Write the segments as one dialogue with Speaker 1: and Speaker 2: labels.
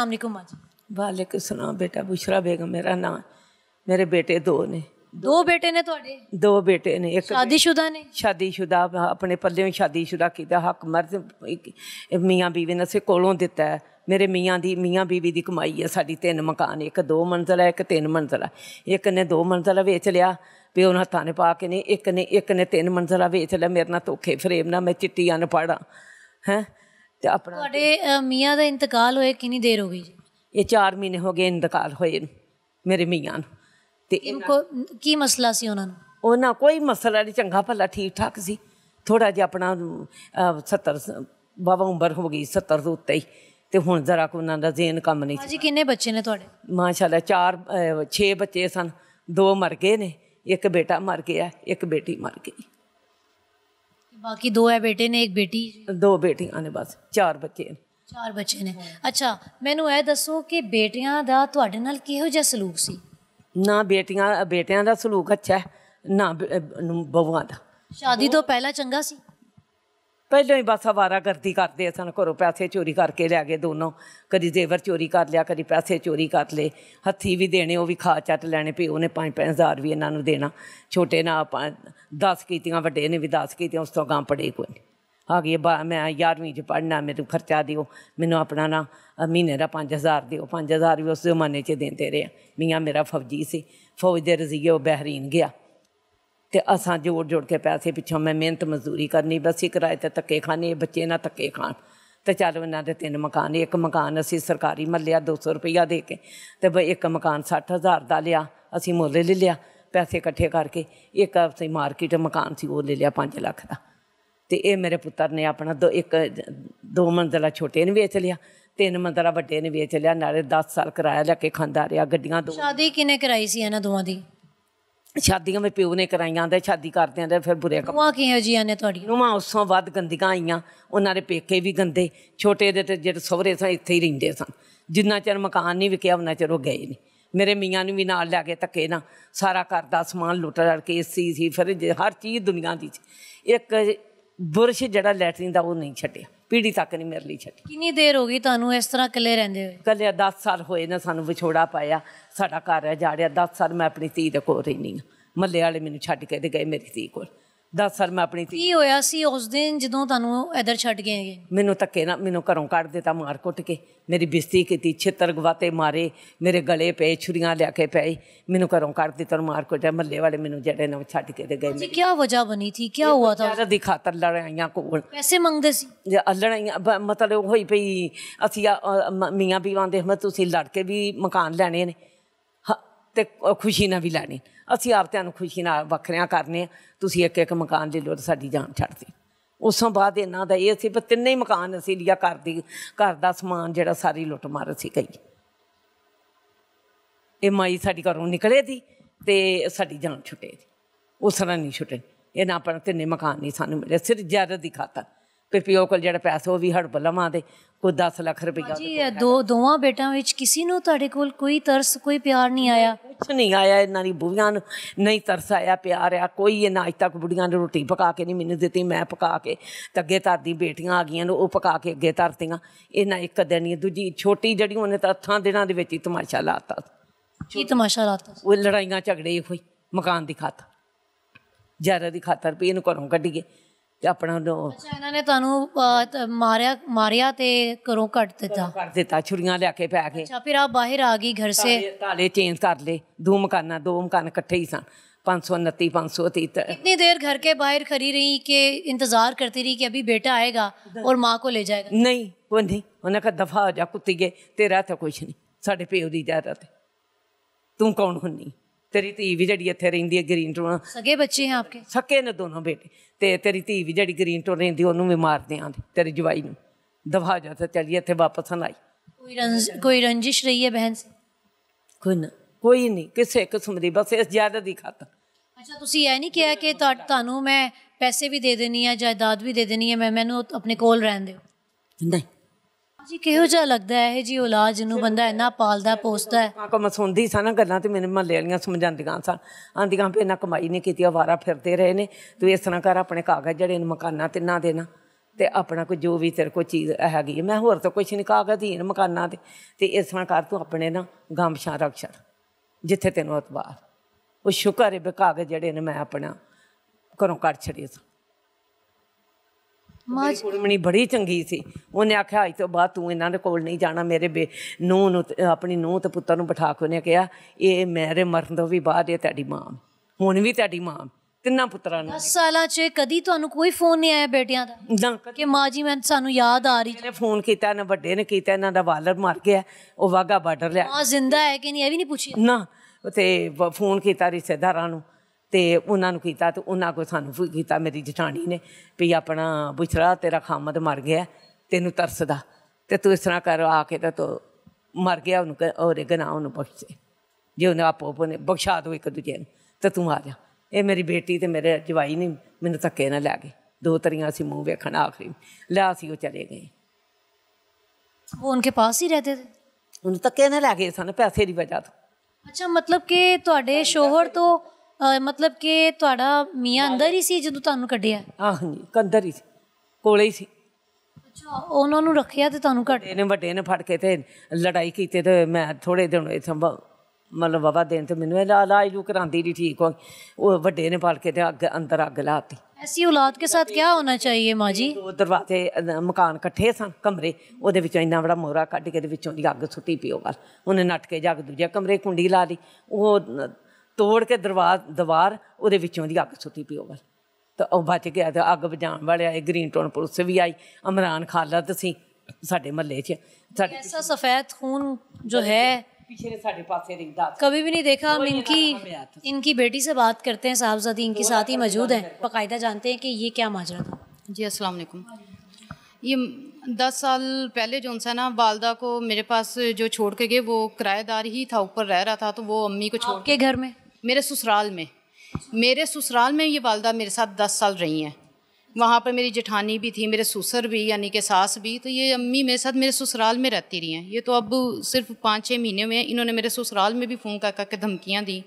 Speaker 1: ਸਲਾਮ ਅਲੈਕੁਮ ਜੀ
Speaker 2: ਵਾਲੇਕੁਮ ਸਲਾਮ ਬੇਟਾ ਬੁਸ਼ਰਾ ਬੇਗਮ ਮੇਰਾ ਨਾਮ ਮੇਰੇ ਬੇਟੇ ਦੋ ਨੇ
Speaker 1: ਦੋ ਬੇਟੇ ਨੇ ਤੁਹਾਡੇ
Speaker 2: ਦੋ ਬੇਟੇ ਨੇ ਇੱਕ ਸ਼ਾਦੀशुदा ਨੇ ਸ਼ਾਦੀशुदा ਆਪਣੇ ਪੱਲਿਓਂ ਸ਼ਾਦੀशुदा ਕੀਤਾ ਹੱਕ ਮਰਦ ਮੀਆਂ ਬੀਵੀ ਨੇ ਸੇ ਕੋਲੋਂ ਦਿੱਤਾ ਹੈ ਮੇਰੇ ਮੀਆਂ ਦੀ ਮੀਆਂ ਬੀਵੀ ਦੀ ਕਮਾਈ ਹੈ ਸਾਡੀ ਤਿੰਨ ਮਕਾਨ ਇੱਕ ਦੋ ਮੰਜ਼ਲਾ ਇੱਕ ਤਿੰਨ ਮੰਜ਼ਲਾ ਇੱਕ ਨੇ ਦੋ ਮੰਜ਼ਲਾ ਵੇਚ ਲਿਆ ਵੀ ਉਹਨਾਂ ਹੱਥਾਂ ਨੇ ਪਾ ਕੇ ਨਹੀਂ ਇੱਕ ਨੇ ਇੱਕ ਨੇ ਤਿੰਨ ਮੰਜ਼ਲਾ ਵੇਚ ਲਿਆ ਮੇਰੇ ਨਾਲ ਧੋਖੇ ਫਰੇਮ ਨਾਲ ਮੈਂ ਚਿੱਟੀਆਂ ਨਾ ਅਨਪੜਾ ਹੈ ਤੇ ਆਪਣਾ
Speaker 1: ਤੁਹਾਡੇ ਅ, ਮੀਆਂ ਦਾ ਇੰਤਕਾਲ ਹੋਏ ਕਿੰਨੀ ਦੇਰ ਹੋ ਗਈ
Speaker 2: ਜੀ ਇਹ 4 ਮਹੀਨੇ ਹੋ ਗਏ ਇੰਤਕਾਲ ਹੋਏ ਨੂੰ ਮੇਰੇ ਮੀਆਂ ਨੂੰ ਤੇ ਇਹ- ਕੋ ਕੀ ਮਸਲਾ ਸੀ ਉਹਨਾਂ ਨੂੰ ਉਹਨਾਂ ਕੋਈ ਮਸਲਾ ਨਹੀਂ ਚੰਗਾ ਭਲਾ ਠੀਕ ਠਾਕ ਸੀ ਥੋੜਾ ਜਿਹਾ ਆਪਣਾ ਅਹ, 70 ਬਾਵਾ ਉਮਰ ਹੋ ਗਈ 70 ਦੇ ਉੱਤੇ ਹੀ ਤੇ ਹੁਣ ਜ਼ਰਾ ਕੋ ਉਹਨਾਂ ਦਾ ਜ਼ੇਨ ਕੰਮ ਨਹੀਂ ਭਾਜੀ ਕਿੰਨੇ ਬੱਚੇ ਨੇ ਤੁਹਾਡੇ ਮਾਸ਼ਾਅੱਲਾ ਚਾਰ ਅਹ, ਛੇ ਬੱਚੇ ਸਨ ਦੋ ਮਰ ਗਏ ਨੇ ਇੱਕ ਬੇਟਾ ਮਰ ਗਿਆ ਇੱਕ ਬੇਟੀ ਮਰ ਗਈ ਬਾਕੀ ਦੋ ਹੈ ਬੇਟੇ ਨੇ ਇੱਕ ਬੇਟੀ ਦੋ ਬੇਟੀਆਂ ਨੇ ਬਸ ਚਾਰ ਬੱਚੇ ਨੇ
Speaker 1: ਚਾਰ ਬੱਚੇ ਨੇ ਅੱਛਾ ਮੈਨੂੰ ਇਹ ਦੱਸੋ ਕਿ ਬੇਟੀਆਂ ਦਾ ਤੁਹਾਡੇ ਨਾਲ ਕਿਹੋ ਜਿਹਾ ਸਲੂਕ ਸੀ
Speaker 2: ਨਾ ਬੇਟੀਆਂ ਬੇਟਿਆਂ ਦਾ ਸਲੂਕ ਅੱਛਾ ਹੈ ਨਾ ਬਵਾਂ ਦਾ ਸ਼ਾਦੀ ਤੋਂ ਪਹਿਲਾਂ ਚੰਗਾ ਸੀ ਪਹਿਲਾਂ ਹੀ ਬਸ ਆਵਾਰਾ ਕਰਦੀ ਕਰਦੇ ਸਨ ਘਰੋਂ ਪੈਸੇ ਚੋਰੀ ਕਰਕੇ ਲੈ ਗਏ ਦੋਨੋਂ ਕਦੀ ਜ਼ੇਵਰ ਚੋਰੀ ਕਰ ਲਿਆ ਕਦੀ ਪੈਸੇ ਚੋਰੀ ਕਰ ਲਏ ਹੱਥੀ ਵੀ ਦੇਣੇ ਉਹ ਵੀ ਖਾ ਚੱਟ ਲੈਣੇ ਪਈ ਉਹਨੇ 5-5000 ਵੀ ਇਹਨਾਂ ਨੂੰ ਦੇਣਾ ਛੋਟੇ ਨਾ 10 ਕੀਤੀਆਂ ਵੱਡੇ ਨੇ ਵੀ 10 ਕੀਤੀਆਂ ਉਸ ਤੋਂ ਗਾਂ ਪੜੇ ਕੋਈ ਆ ਗਈ ਬਾ ਮੈਂ 11ਵੀਂ ਚ ਪੜਨਾ ਮੈਨੂੰ ਖਰਚਾ ਦਿਓ ਮੈਨੂੰ ਆਪਣਾ ਨਾ ਮਹੀਨੇ ਦਾ 5000 ਦਿਓ 5000 ਵੀ ਉਸ ਜ਼ਮਾਨੇ 'ਚ ਦਿੰਦੇ ਰਹੇ ਮੀਆਂ ਮੇਰਾ ਫੌਜੀ ਸੀ ਫੌਜ ਦੇ ਰਜ਼ੀਏ ਉਹ ਬਹਿਰੀਨ ਗਿਆ ਤੇ ਅਸਾਂ ਜੋੜ ਜੋੜ ਕੇ ਪੈਸੇ ਪਿੱਛੋਂ ਮੈਂ ਮਿਹਨਤ ਮਜ਼ਦੂਰੀ ਕਰਨੀ ਬਸ ਹੀ ਕਿਰਾਏ ਤੇ ਧੱਕੇ ਖਾਣੇ ਬੱਚੇ ਨਾ ਧੱਕੇ ਖਾਣ ਤੇ ਚੱਲ ਉਹਨਾਂ ਦੇ ਤਿੰਨ ਮਕਾਨ ਇੱਕ ਮਕਾਨ ਅਸੀਂ ਸਰਕਾਰੀ ਮੱਲਿਆ 200 ਰੁਪਈਆ ਦੇ ਕੇ ਤੇ ਇੱਕ ਮਕਾਨ 60000 ਦਾ ਲਿਆ ਅਸੀਂ ਮੁੱਲ ਲੈ ਲਿਆ ਪੈਸੇ ਇਕੱਠੇ ਕਰਕੇ ਇੱਕ ਅਸੀਂ ਮਾਰਕੀਟ ਮਕਾਨ ਸੀ ਉਹ ਲੈ ਲਿਆ 5 ਲੱਖ ਦਾ ਤੇ ਇਹ ਮੇਰੇ ਪੁੱਤਰ ਨੇ ਆਪਣਾ ਦੋ ਇੱਕ ਦੋ ਮੰਜ਼ਲਾ ਛੋਟੇ ਨੇ ਵੇਚ ਲਿਆ ਤਿੰਨ ਮੰਜ਼ਲਾ ਵੱਡੇ ਨੇ ਵੇਚ ਲਿਆ ਨਾਲੇ 10 ਸਾਲ ਕਿਰਾਇਆ ਲੈ ਕੇ ਖਾਂਦਾ ਰਿਹਾ ਗੱਡੀਆਂ ਦੋ
Speaker 1: ਸ਼ਾਦੀ ਕਿਨੇ ਕਰਾਈ ਸੀ ਇਹਨਾਂ ਦੋਵਾਂ ਦੀ
Speaker 2: ਸ਼ਾਦੀਆਂ ਮੇ ਪਿਓ ਨੇ ਕਰਾਈਆਂ ਤੇ ਸ਼ਾਦੀ ਕਰਦੇ ਆਂ ਫਿਰ ਬੁਰੇ ਕੰਮ ਨੂੰਹਾਂ ਕਿਹੋ ਜੀਆਂ ਨੇ ਤੁਹਾਡੀ ਨੂੰਹਾਂ ਉਸ ਤੋਂ ਵੱਧ ਗੰਦੀਆਂ ਆਈਆਂ ਉਹਨਾਂ ਦੇ ਪੇਕੇ ਵੀ ਗੰਦੇ ਛੋਟੇ ਦੇ ਤੇ ਜਿਹੜੇ ਸਹੁਰੇ ਸਾਂ ਇੱਥੇ ਹੀ ਰਹਿੰਦੇ ਸਨ ਜਿੰਨਾ ਚਿਰ ਮਕਾਨ ਨਹੀਂ ਵਿਕਿਆ ਉਹਨਾਂ ਚਿਰ ਉਹ ਗਏ ਨਹੀਂ ਮੇਰੇ ਮੀਆਂ ਨੂੰ ਵੀ ਨਾਲ ਲੈ ਕੇ ਧੱਕੇ ਨਾ ਸਾਰਾ ਘਰ ਦਾ ਸਮਾਨ ਲੁੱਟ ਲੜ ਕੇ ਏਸੀ ਸੀ ਫਰਿੱਜ ਹਰ ਚੀਜ਼ ਦੁਨੀਆ ਦੀ ਇੱਕ ਬੁਰਸ਼ ਜਿਹੜਾ ਲੈਟਰਿਨ ਦਾ ਉਹ ਨਹੀਂ ਛੱਡਿਆ ਪੀੜੀ ਤੱਕ ਨਹੀਂ ਮੇਰੇ ਲਈ ਛੱਡੀ
Speaker 1: ਕਿੰਨੀ ਦੇਰ ਹੋ ਗਈ ਤੁਹਾਨੂੰ ਇਸ ਤਰ੍ਹਾਂ ਇਕੱਲੇ ਰਹਿੰਦੇ ਹੋਏ
Speaker 2: ਕੱਲੇ 10 ਸਾਲ ਹੋਏ ਨੇ ਸਾਨੂੰ ਵਿਛੋੜਾ ਪਾਇਆ ਸਾਡਾ ਘਰ ਹੈ ਜਾੜਿਆ 10 ਸਾਲ ਮੈਂ ਆਪਣੀ ਧੀ ਦੇ ਕੋਲ ਰਹਿਣੀ ਹਾਂ ਮੱਲੇ ਵਾਲੇ ਮੈਨੂੰ ਛੱਡ ਕੇ ਤੇ ਗਏ ਮੇਰੀ ਧੀ ਕੋਲ 10 ਸਾਲ ਮੈਂ ਆਪਣੀ ਧੀ ਕੀ ਹੋਇਆ ਸੀ ਉਸ ਦਿਨ ਜਦੋਂ ਤੁਹਾਨੂੰ ਇਧਰ ਛੱਡ ਗਏ ਮੈਨੂੰ ਧੱਕੇ ਨਾ ਮੈਨੂੰ ਘਰੋਂ ਕੱਢ ਦਿੱਤਾ ਮਾਰ ਕੁੱਟ ਕੇ ਮੇਰੀ ਬਿਸਤੀ ਕੀਤੀ ਛਿੱਤਰ ਗਵਾਤੇ ਮਾਰੇ ਮੇਰੇ ਗਲੇ ਪਏ ਛੁਰੀਆਂ ਲਿਆ ਕੇ ਪਏ ਮੈਨੂੰ ਘਰੋਂ ਕੱਢ ਦਿੱਤਾ ਮਾਰ ਕੁੱਟਿਆ ਮੱਲੇ ਵਾਲੇ ਮੈਨੂੰ ਜਿਹੜੇ ਨਾ ਛੱਡ ਕੇ ਤੇ ਗਏ ਜੀ ਕੀ ਵਜ੍ਹਾ ਬਣੀ ਸੀ ਕੀ ਹੁਆ ਤਾਂ ਜ਼ਿਆਦਾ ਦੀ ਖਾਤਰ ਲੜਾਈਆਂ ਕੋਲ ਪੈਸੇ ਮੰਗਦੇ ਸੀ ਲੜਾਈਆਂ ਮਤਲਬ ਹੋਈ ਪਈ ਅਸੀਂ ਮੀਆਂ ਬੀਵਾਂ ਦੇ ਮੈਂ ਤੁਸੀਂ ਲੜ ਕੇ ਵੀ ਮਕਾਨ ਲੈਣੇ ਨੇ ਤੇ ਖੁਸ਼ੀ ਨਾਲ ਵੀ ਲੈਣੀ ਅਸੀਂ ਆਪ ਤੁਹਾਨੂੰ ਖੁਸ਼ੀ ਨਾਲ ਵੱਖਰਿਆਂ ਕਰਨੇ ਤੁਸੀਂ ਇੱਕ ਇੱਕ ਮਕਾਨ ਲੈ ਲਓ ਤੇ ਸਾਡੀ ਜਾਨ ਛੱਡ ਦੇ ਉਸ ਤੋਂ ਬਾਅਦ ਇਹਨਾਂ ਦਾ ਇਹ ਸੀ ਵੀ ਤਿੰਨੇ ਹੀ ਮਕਾਨ ਅਸੀਂ ਲਿਆ ਘਰ ਦੀ ਘਰ ਦਾ ਸਮਾਨ ਜਿਹੜਾ ਸਾਰੀ ਲੁੱਟ ਮਾਰ ਅਸੀਂ ਗਈ ਇਹ ਮਾਈ ਸਾਡੀ ਘਰੋਂ ਨਿਕਲੇ ਦੀ ਤੇ ਸਾਡੀ ਜਾਨ ਛੁੱਟੇ ਦੀ ਉਸ ਤਰ੍ਹਾਂ ਨਹੀਂ ਛੁੱਟੇ ਇਹਨਾਂ ਪਰ ਤਿੰਨੇ ਮਕਾਨ ਨਹੀਂ ਸਾਨੂੰ ਮਿਲੇ ਸਿਰ ਜਾਇਦਾਦ ਦੀ ਖਾਤਰ ਫਿਰ ਪਿਓ ਕੋਲ ਜਿਹੜਾ ਪੈਸਾ ਉਹ ਵੀ ਹੜਪ ਲਵਾਂ ਤੇ ਕੋਈ 10 ਲੱਖ ਰੁਪਏ ਜੀ
Speaker 1: ਇਹ ਦੋ ਦੋਵਾਂ ਬੇਟਾਂ ਵਿੱਚ ਕਿਸੇ ਨੂੰ ਤੁਹਾਡੇ ਕੋਲ ਕੋਈ ਤਰਸ ਕੋਈ ਪਿਆਰ ਨਹੀਂ ਆਇਆ
Speaker 2: ਕੁਝ ਨਹੀਂ ਆਇਆ ਇਹਨਾਂ ਦੀ ਬੁੜੀਆਂ ਨੂੰ ਨਹੀਂ ਤਰਸ ਆਇਆ ਪਿਆਰ ਆ ਕੋਈ ਨਾ ਅਜ ਤੱਕ ਬੁੜੀਆਂ ਨੇ ਰੋਟੀ ਪਕਾ ਕੇ ਨਹੀਂ ਮੈਨੂੰ ਦਿੱਤੀ ਮੈਂ ਪਕਾ ਕੇ ਤੱਗੇ ਅੱਗੇ ਧਰਦੀ ਬੇਟੀਆਂ ਆ ਗਈਆਂ ਨੇ ਉਹ ਪਕਾ ਕੇ ਅੱਗੇ ਧਰਤੀਆਂ ਇਹਨਾਂ ਇੱਕ ਦਿਨ ਨਹੀਂ ਦੂਜੀ ਛੋਟੀ ਜਿਹੜੀ ਉਹਨੇ ਤਾਂ ਅੱਥਾਂ ਦਿਨਾਂ ਦੇ ਵਿੱਚ ਹੀ ਤਮਾਸ਼ਾ ਲਾਤਾ ਕੀ ਤਮਾਸ਼ਾ ਲਾਤਾ ਉਹ ਲੜਾਈਆਂ ਝਗੜੇ ਹੋਈ ਮਕਾਨ ਦੀ ਖਾਤਰ ਜਾਰਾ ਦੀ ਖਾਤਰ ਵੀ ਇਹਨੂੰ ਘਰੋਂ ਕੱਢੀਏ ਆਪਣਾ ਦੋ ਅੱਛਾ
Speaker 1: ਇਹਨਾਂ ਨੇ ਤੁਹਾਨੂੰ ਮਾਰਿਆ ਮਾਰਿਆ ਤੇ ਘਰੋਂ ਕੱਢ ਦਿੱਤਾ ਕਰ
Speaker 2: ਦਿੱਤਾ ਛੁਰੀਆਂ ਲਿਆ ਕੇ ਪੈ ਕੇ ਅੱਛਾ ਫਿਰ ਆਪ ਬਾਹਰ ਆ ਗਈ ਘਰ ਸੇ ਤਾਲੇ ਚੇਂਜ ਕਰ ਲੇ ਦੋ ਮਕਾਨਾ ਦੋ ਮਕਾਨ ਇਕੱਠੇ ਹੀ ਸਨ 529 530 कितनी
Speaker 1: देर घर के बाहर खड़ी रही कि इंतजार करती रही कि अभी बेटा आएगा और माँ को
Speaker 2: ले जाएगा नहीं वो नहीं उन्हें कहा दफा हो जा कुत्ती गए तेरा तो कुछ नहीं साढ़े प्यो की जायदाद तू कौन होनी ਤੇਰੀ ਧੀ ਵੀ ਜਿਹੜੀ ਇੱਥੇ ਰਹਿੰਦੀ ਹੈ ਗ੍ਰੀਨ ਟੋਨ ਸਗੇ ਬੱਚੇ ਹੈ ਆਪਕੇ ਸਕੇ ਨੇ ਦੋਨੋਂ ਬੇਟੇ ਤੇ ਤੇਰੀ ਧੀ ਵੀ ਜਿਹੜੀ ਗ੍ਰੀਨ ਟੋਨ ਰਹਿੰਦੀ ਉਹਨੂੰ ਵੀ ਮਾਰਦੇ ਆਂ ਤੇਰੇ ਜਵਾਈ ਨੂੰ ਦਵਾ ਜਾ ਤੇ ਚੱਲੀ ਇੱਥੇ ਵਾਪਸ ਨਾ ਆਈ
Speaker 1: ਕੋਈ ਰੰਜ ਕੋਈ ਰੰਜਿਸ਼ ਰਹੀ ਹੈ ਬਹਿਨ ਸੇ
Speaker 2: ਕੋਈ ਨਾ ਕੋਈ ਨਹੀਂ ਕਿਸੇ ਕਿਸਮ ਦੀ ਬਸ ਇਸ ਜ਼ਿਆਦਾ ਦੀ ਖਾਤਰ
Speaker 1: ਅੱਛਾ ਤੁਸੀਂ ਇਹ ਨਹੀਂ ਕਿਹਾ ਕਿ ਤੁਹਾਨੂੰ ਮੈਂ ਪੈਸੇ ਵੀ ਦੇ ਦੇਣੀ ਆ ਜਾਇਦਾਦ ਵੀ ਦੇ ਦੇਣੀ ਹੈ ਮੈਂ ਮੈਨੂੰ ਆਪਣੇ ਕੋਲ ਰਹਿਣ ਦਿਓ ਨਹੀਂ ਜੀ ਕਿਹੋ ਜਿਹਾ ਲੱਗਦਾ ਹੈ ਇਹ ਜੀ ਔਲਾਦ ਜਿਹਨੂੰ
Speaker 2: ਬੰਦਾ ਇੰਨਾ ਪਾਲਦਾ ਪੋਸਦਾ ਹੈ ਆ ਕੋ ਮਸੁੰਦੀ ਸਾਂ ਨਾ ਗੱਲਾਂ ਤੇ ਮੇਰੇ ਮਹੱਲੇ ਵਾਲੀਆਂ ਸਮਝਾਉਂਦੀਆਂ ਸਾਂ ਆਂਦੀਆਂ ਵੀ ਇਹਨਾਂ ਕਮਾਈ ਨਹੀਂ ਕੀਤੀ ਆਵਾਰਾ ਫਿਰਦੇ ਰਹੇ ਨੇ ਤੂੰ ਇਸ ਤਰ੍ਹਾਂ ਕਰ ਆਪਣੇ ਕਾਗਜ਼ ਜਿਹੜੇ ਨੂੰ ਮਕਾਨਾਂ ਤੇ ਨਾ ਦੇਣਾ ਤੇ ਆਪਣਾ ਕੋਈ ਜੋ ਵੀ ਤੇਰੇ ਕੋ ਚੀਜ਼ ਹੈਗੀ ਮੈਂ ਹੋਰ ਤਾਂ ਕੁਝ ਨਹੀਂ ਕਾਗਜ਼ ਹੀ ਮਕਾਨਾਂ ਤੇ ਤੇ ਇਸ ਤਰ੍ਹਾਂ ਕਰ ਤੂੰ ਆਪਣੇ ਨਾ ਗਮਸ਼ਾਂ ਰੱਖ ਛੜ ਜਿੱਥੇ ਤੈਨੂੰ ਅਤਬਾਰ ਉਹ ਸ਼ੁਕਰ ਹੈ ਬੇ ਕਾਗਜ਼ ਜਿਹੜੇ ਨੇ ਮੈਂ ਆਪਣਾ ਘਰੋਂ ਕੱਢ ਛੜੀ ਸਾਂ ਮਾਂ ਕੁੜਮਣੀ ਬੜੀ ਚੰਗੀ ਸੀ ਉਹਨੇ ਆਖਿਆ ਅੱਜ ਤੋਂ ਬਾਅਦ ਤੂੰ ਇਹਨਾਂ ਦੇ ਕੋਲ ਨਹੀਂ ਜਾਣਾ ਮੇਰੇ ਬੇ ਨੂੰ ਨੂੰ ਆਪਣੀ ਨੂੰ ਤੇ ਪੁੱਤਰ ਨੂੰ ਬਿਠਾ ਕੇ ਉਹਨੇ ਕਿਹਾ ਇਹ ਮੇਰੇ ਮਰਨ ਤੋਂ ਵੀ ਬਾਅਦ ਇਹ ਤੁਹਾਡੀ ਮਾਂ ਹੁਣ ਵੀ ਤੁਹਾਡੀ ਮਾਂ ਤਿੰਨਾਂ ਪੁੱਤਰਾਂ ਨੂੰ 10 ਸਾਲਾਂ 'ਚ ਕਦੀ ਤੁਹਾਨੂੰ ਕੋਈ ਫੋਨ ਨਹੀਂ ਆਇਆ ਬੇਟਿਆਂ ਦਾ ਕਿ ਮਾਂ ਜੀ ਮੈਂ ਸਾਨੂੰ ਯਾਦ ਆ ਰਹੀ ਇਹਨੇ ਫੋਨ ਕੀਤਾ ਨਾ ਵੱਡੇ ਨੇ ਕੀਤਾ ਇਹਨਾਂ ਦਾ ਵਾਲਰ ਮਰ ਗਿਆ ਉਹ ਵਾਗਾ ਬਾਰਡਰ ਲਿਆ ਮਾਂ ਜ਼ਿੰਦਾ ਹੈ ਕਿ ਨਹੀਂ ਇਹ ਵੀ ਨਹੀਂ ਪੁੱਛੀ ਨਾ ਤੇ ਫੋਨ ਕੀਤਾ ਰਿਸ਼ਤੇਦਾਰਾਂ ਨੂੰ ਤੇ ਉਹਨਾਂ ਨੂੰ ਕੀਤਾ ਤੇ ਉਹਨਾਂ ਕੋ ਸਾਨੂੰ ਕੀਤਾ ਮੇਰੀ ਜਠਾਣੀ ਨੇ ਵੀ ਆਪਣਾ ਬੁਛੜਾ ਤੇਰਾ ਖਾਮਦ ਮਰ ਗਿਆ ਤੈਨੂੰ ਤਰਸਦਾ ਤੇ ਤੂੰ ਇਸ ਤਰ੍ਹਾਂ ਕਰ ਆ ਕੇ ਤਾਂ ਤੂੰ ਮਰ ਗਿਆ ਉਹਨੂੰ ਔਰੇ ਗਨਾ ਉਹਨੂੰ ਬਖਸ਼ੇ ਜੇ ਉਹਨੇ ਆਪੋ ਆਪੋ ਨੇ ਬਖਸ਼ਾ ਦੋ ਇੱਕ ਦੂਜੇ ਨੂੰ ਤੇ ਤੂੰ ਆ ਜਾ ਇਹ ਮੇਰੀ ਬੇਟੀ ਤੇ ਮੇਰੇ ਜਵਾਈ ਨਹੀਂ ਮੈਨੂੰ ਧੱਕੇ ਨਾ ਲੈ ਗਏ ਦੋ ਤਰੀਆਂ ਸੀ ਮੂੰਹ ਵੇਖਣ ਆਖਰੀ ਲੈ ਸੀ ਉਹ ਚਲੇ ਗਏ
Speaker 1: ਉਹ ਉਹਨਕੇ ਪਾਸ ਹੀ ਰਹਦੇ ਤੇ
Speaker 2: ਉਹਨੂੰ ਤੱਕੇ ਨਾ ਲੈ ਗਏ ਸਾਨੂੰ ਪੈਸੇ ਦੀ ਵਜ੍ਹਾ ਤੋਂ
Speaker 1: ਅੱਛਾ ਮਤਲਬ ਕਿ ਤੁਹਾਡੇ ਸ਼ੋਹਰ ਤੋਂ ਮਤਲਬ ਕਿ ਤੁਹਾਡਾ ਮੀਆਂ ਅੰਦਰ ਹੀ ਸੀ ਜਦੋਂ ਤੁਹਾਨੂੰ ਕੱਢਿਆ ਆਹ ਹਾਂਜੀ ਕੰਦਰ ਹੀ ਸੀ
Speaker 2: ਕੋਲੇ ਹੀ ਸੀ ਅੱਛਾ ਉਹਨਾਂ ਨੂੰ ਰੱਖਿਆ ਤੇ ਤੁਹਾਨੂੰ ਕੱਢ ਇਹਨੇ ਵੱਡੇ ਨੇ ਫੜ ਕੇ ਤੇ ਲੜਾਈ ਕੀਤੀ ਤੇ ਮੈਂ ਥੋੜੇ ਦਿਨ ਇਥੋਂ ਮਤਲਬ ਬਾਬਾ ਦੇਣ ਤੇ ਮੈਨੂੰ ਇਹ ਲਾਜ ਜੂ ਕਰਾਂਦੀ ਨਹੀਂ ਠੀਕ ਹੋ ਉਹ ਵੱਡੇ ਨੇ ਫੜ ਕੇ ਤੇ ਅੱਗ ਅੰਦਰ ਅੱਗ ਲਾਤੀ ਐਸੀ ਔਲਾਦ ਕੇ ਸਾਥ ਕੀ ਹੋਣਾ ਚਾਹੀਏ ਮਾਂ ਜੀ ਦੋ ਦਰਵਾਜ਼ੇ ਮਕਾਨ ਇਕੱਠੇ ਸਨ ਕਮਰੇ ਉਹਦੇ ਵਿੱਚੋਂ ਇੰਨਾ ਬੜਾ ਮੋਹਰਾ ਕੱਢ ਕੇ ਦੇ ਵਿੱਚੋਂ ਦੀ ਅੱਗ ਸੁੱਟੀ ਪਿਓ ਵਾਲ ਉਹਨੇ ਨੱਟ ਕੇ ਜੱਗ ਦੂਜੇ ਕਮਰੇ ਕੁੰਡੀ ਲਾ ਲਈ ਉਹ ਤੋੜ ਕੇ ਦਰਵਾਜ਼ ਦੀਵਾਰ ਉਹਦੇ ਵਿੱਚੋਂ ਦੀ ਅੱਗ ਸੁੱਟੀ ਪਈ ਉਹਵਲ ਤਾਂ ਉਹ ਬਚ ਗਿਆ ਤੇ ਅੱਗ ਬੁਝਾਉਣ ਵਾਲੇ ਆਏ ਗ੍ਰੀਨ ਟਾਊਨ ਪੁਲਿਸ ਵੀ ਆਈ ਅਮਰਾਨ ਖਾਲਦ ਸੀ ਸਾਡੇ 'ਚ ਐਸਾ सफेद खून जो है कभी भी नहीं देखा हम इनकी इनकी बेटी
Speaker 1: से
Speaker 3: बात करते हैं साहबजादी इनके साथ ही मौजूद हैं बाकायदा जानते हैं कि ये क्या माजरा था जी अस्सलाम ये दस साल पहले जो उनसे ना वालदा को मेरे पास जो छोड़ के गए वो किराएदार ही था ऊपर रह रहा था तो वो अम्मी को छोड़ के घर में मेरे ससुराल में मेरे ससुराल में ये वालदा मेरे साथ दस साल रही हैं वहाँ पर मेरी जेठानी भी थी मेरे ससुर भी यानी कि सास भी तो ये अम्मी मेरे साथ मेरे ससुराल में रहती रही हैं ये तो अब सिर्फ पाँच छः महीने में इन्होंने मेरे ससुराल में भी फ़ोन कर करके धमकियाँ दी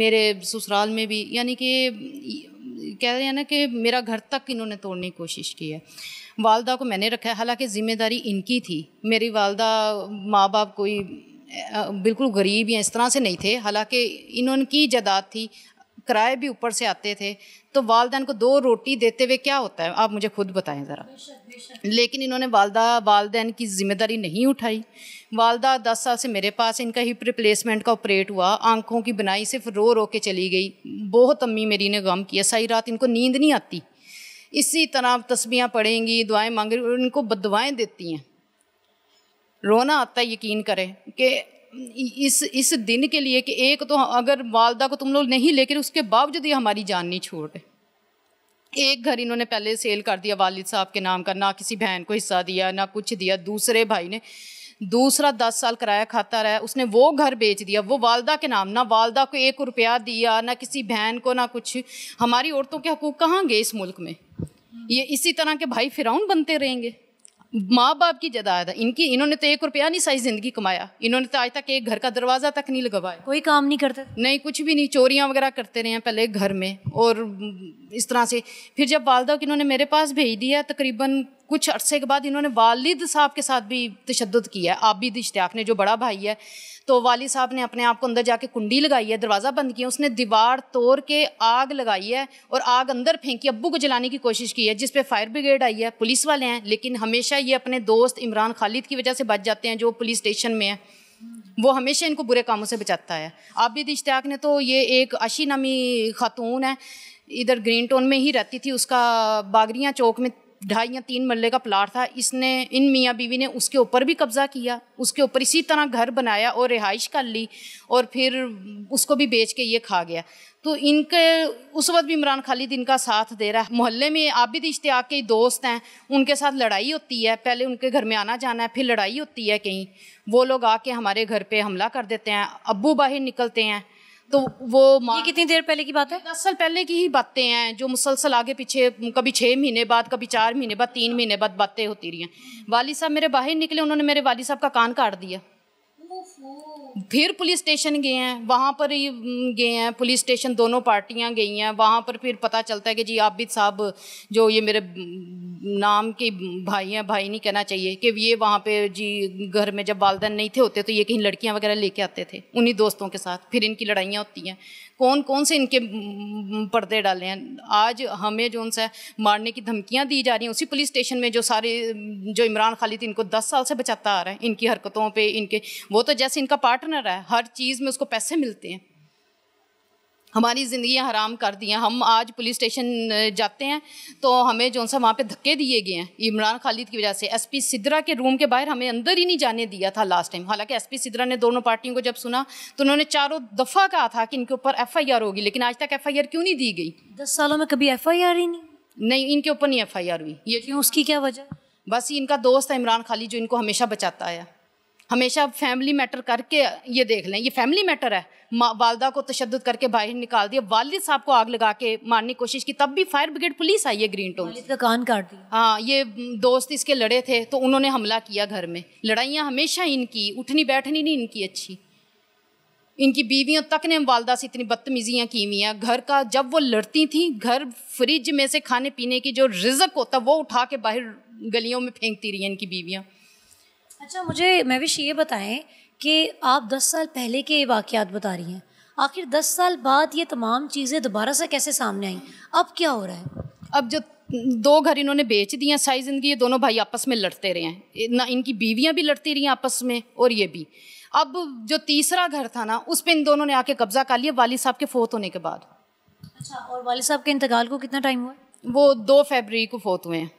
Speaker 3: मेरे ससुराल में भी यानी कि कह रहे हैं ना कि मेरा घर तक इन्होंने तोड़ने की कोशिश की है वालदा को मैंने रखा है हालांकि ज़िम्मेदारी इनकी थी मेरी वालदा माँ बाप कोई बिल्कुल गरीब या इस तरह से नहीं थे हालांकि की जदाद थी किराए भी ऊपर से आते थे तो वालदान को दो रोटी देते हुए क्या होता है आप मुझे खुद बताएं ज़रा लेकिन इन्होंने वालदा वालदेन की जिम्मेदारी नहीं उठाई वालदा दस साल से मेरे पास इनका हिप रिप्लेसमेंट का ऑपरेट हुआ आंखों की बनाई सिर्फ रो रो के चली गई बहुत अम्मी मेरी ने गम किया सारी रात इनको नींद नहीं आती इसी तरह तस्बियाँ पढ़ेंगी दुआएँ मांगेंगी इनको बदवाएँ देती हैं रोना आता है यकीन करें कि इस इस दिन के लिए कि एक तो अगर वालदा को तुम लोग नहीं लेकर उसके बावजूद ही हमारी जान नहीं छोड़े एक घर इन्होंने पहले सेल कर दिया वालिद साहब के नाम का ना किसी बहन को हिस्सा दिया ना कुछ दिया दूसरे भाई ने दूसरा दस साल किराया खाता रहा उसने वो घर बेच दिया वो वालदा के नाम ना वालदा को एक रुपया दिया ना किसी बहन को ना कुछ हमारी औरतों के हकूक़ कहाँ गए इस मुल्क में ये इसी तरह के भाई फिराउन बनते रहेंगे माँ बाप की जद आया था इनकी इन्होंने तो एक रुपया नहीं सारी ज़िंदगी कमाया इन्होंने तो आज तक एक घर का दरवाज़ा तक नहीं लगवाया कोई काम नहीं करते नहीं कुछ भी नहीं चोरियाँ वगैरह करते रहे हैं पहले घर में और इस तरह से फिर जब वालदा को इन्होंने मेरे पास भेज दिया तकरीबन कुछ अरसे के बाद इन्होंने वालिद साहब के साथ भी तशद किया है आबिद इश्तियाक ने जो बड़ा भाई है तो वालिद साहब ने अपने आप को अंदर जाके कुंडी लगाई है दरवाज़ा बंद किया उसने दीवार तोड़ के आग लगाई है और आग अंदर फेंकी अब्बू को जलाने की कोशिश की है जिस पे फायर ब्रिगेड आई है पुलिस वाले हैं लेकिन हमेशा ये अपने दोस्त इमरान खालिद की वजह से बच जाते हैं जो पुलिस स्टेशन में है वो हमेशा इनको बुरे कामों से बचाता है आबिद इश्तियाक ने तो ये एक अशी नामी खातून है इधर ग्रीन टोन में ही रहती थी उसका बागरियाँ चौक में ढाई या तीन मरले का प्लाट था इसने इन मियाँ बीवी ने उसके ऊपर भी कब्ज़ा किया उसके ऊपर इसी तरह घर बनाया और रिहाइश कर ली और फिर उसको भी बेच के ये खा गया तो इनके उस वक्त भी इमरान खालिद इनका साथ दे रहा है मोहल्ले में आबिद इश्तिया के दोस्त हैं उनके साथ लड़ाई होती है पहले उनके घर में आना जाना है फिर लड़ाई होती है कहीं वो लोग आके हमारे घर पर हमला कर देते हैं अबू बाहर निकलते हैं तो वो ये कितनी देर पहले की बात है दस साल पहले की ही बातें हैं जो मुसलसल आगे पीछे कभी छः महीने बाद कभी चार महीने बाद तीन महीने बाद बातें होती रही हैं वाली साहब मेरे बाहर निकले उन्होंने मेरे वाली साहब का कान काट दिया फिर पुलिस स्टेशन गए हैं वहाँ पर ही गए हैं पुलिस स्टेशन दोनों पार्टियाँ गई हैं वहाँ पर फिर पता चलता है कि जी आबिद साहब जो ये मेरे नाम के भाई हैं भाई नहीं कहना चाहिए कि ये वहाँ पे जी घर में जब वालदेन नहीं थे होते तो ये कहीं लड़कियाँ वगैरह लेके आते थे उन्हीं दोस्तों के साथ फिर इनकी लड़ाइयाँ होती हैं कौन कौन से इनके पर्दे डाले हैं आज हमें जो उनसे मारने की धमकियाँ दी जा रही हैं उसी पुलिस स्टेशन में जो सारे जो इमरान खालिद इनको दस साल से बचाता आ रहा है इनकी हरकतों पर इनके वो तो तो जैसे इनका पार्टनर है हर चीज़ में उसको पैसे मिलते हैं हमारी ज़िंदगी हराम कर दी हैं हम आज पुलिस स्टेशन जाते हैं तो हमें जो सा वहाँ पे धक्के दिए गए हैं इमरान खालिद की वजह से एसपी सिद्रा के रूम के बाहर हमें अंदर ही नहीं जाने दिया था लास्ट टाइम हालांकि एसपी सिद्रा ने दोनों पार्टियों को जब सुना तो उन्होंने चारों दफ़ा कहा था कि इनके ऊपर एफ होगी लेकिन आज तक एफ क्यों नहीं दी गई दस सालों में कभी एफ ही नहीं नहीं इनके ऊपर नहीं एफ हुई ये क्यों उसकी क्या वजह बस इनका दोस्त है इमरान खालिद जो इनको हमेशा बचाता आया हमेशा फैमिली मैटर करके ये देख लें ये फैमिली मैटर है वालदा को तशद करके बाहर निकाल दिया वालद साहब को आग लगा के मारने की कोशिश की तब भी फायर ब्रिगेड पुलिस आई है ग्रीन टोन का कान काट दी हाँ ये दोस्त इसके लड़े थे तो उन्होंने हमला किया घर में लड़ाइयाँ हमेशा इनकी उठनी बैठनी नहीं इनकी अच्छी इनकी बीवियों तक ने वालदा से इतनी बदतमीजियाँ की हुई हैं घर का जब वो लड़ती थी घर फ्रिज में से खाने पीने की जो रिजक होता वो उठा के बाहर गलियों में फेंकती रही हैं इनकी बीवियाँ अच्छा मुझे महविश ये बताएं
Speaker 1: कि आप दस साल पहले के वाक़ बता रही हैं आखिर दस साल बाद ये तमाम
Speaker 3: चीज़ें दोबारा से कैसे सामने आई अब क्या हो रहा है अब जो दो घर इन्होंने बेच दिए सारी ज़िंदगी ये दोनों भाई आपस में लड़ते रहे हैं ना इनकी बीवियां भी लड़ती रही आपस में और ये भी अब जो तीसरा घर था ना उस पर इन दोनों ने आके कब्ज़ा कर लिया वाली साहब के फोत होने के बाद अच्छा और वाली साहब के इंतकाल को कितना टाइम हुआ वो दो फरवरी को फोत हुए हैं